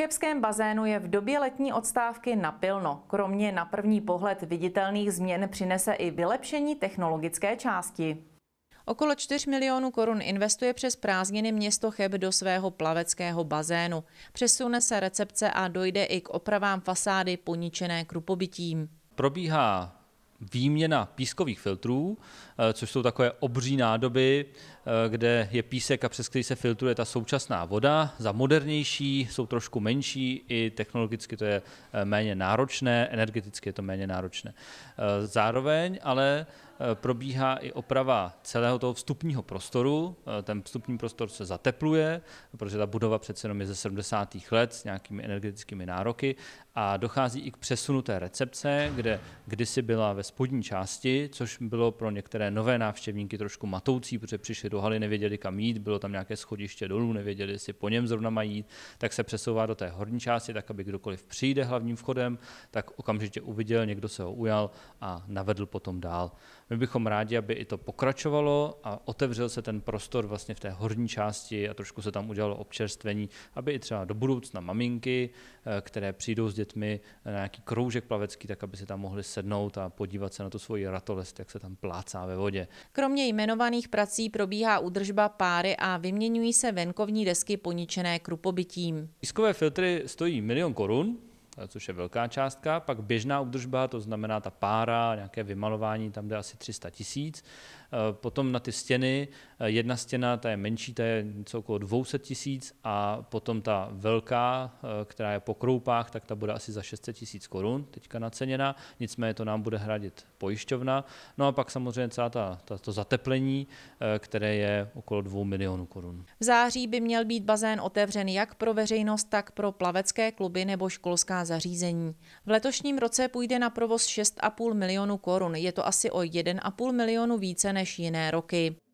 chebském bazénu je v době letní odstávky napilno. Kromě na první pohled viditelných změn přinese i vylepšení technologické části. Okolo 4 milionů korun investuje přes prázdniny město Cheb do svého plaveckého bazénu. Přesune se recepce a dojde i k opravám fasády poničené krupobytím. Probíhá výměna pískových filtrů, eh, což jsou takové obří nádoby, eh, kde je písek a přes který se filtruje ta současná voda. Za modernější jsou trošku menší, i technologicky to je eh, méně náročné, energeticky je to méně náročné. Zároveň ale Eh, probíhá i oprava celého toho vstupního prostoru. Eh, ten vstupní prostor se zatepluje, protože ta budova přece jenom je ze 70. let s nějakými energetickými nároky a dochází i k přesunu té recepce, kde kdysi byla ve spodní části, což bylo pro některé nové návštěvníky trošku matoucí, protože přišli do haly, nevěděli kam jít, bylo tam nějaké schodiště dolů, nevěděli, jestli po něm zrovna mají jít, tak se přesouvá do té horní části, tak aby kdokoliv přijde hlavním vchodem, tak okamžitě uviděl, někdo se ho ujal a navedl potom dál. My bychom rádi, aby i to pokračovalo a otevřel se ten prostor vlastně v té horní části a trošku se tam udělalo občerstvení, aby i třeba do budoucna maminky, eh, které přijdou s dětmi na nějaký kroužek plavecký, tak aby si tam mohli sednout a podívat se na tu svoji ratolest, jak se tam plácá ve vodě. Kromě jmenovaných prací probíhá údržba páry a vyměňují se venkovní desky poničené krupobytím. Pískové filtry stojí milion korun, Eh, což je velká částka. Pak běžná údržba, to znamená ta pára, nějaké vymalování, tam jde asi 300 tisíc. Eh, potom na ty stěny, eh, jedna stěna, ta je menší, ta je něco okolo 200 tisíc a potom ta velká, která je po kroupách, tak ta bude asi za 600 tisíc korun teďka naceněna, nicméně to nám bude hradit pojišťovna. No a pak samozřejmě celá ta, ta, to zateplení, které je okolo 2 milionů korun. V září by měl být bazén otevřen jak pro veřejnost, tak pro plavecké kluby nebo školská zařízení. V letošním roce půjde na provoz 6,5 milionu korun, je to asi o 1,5 milionu více než jiné roky.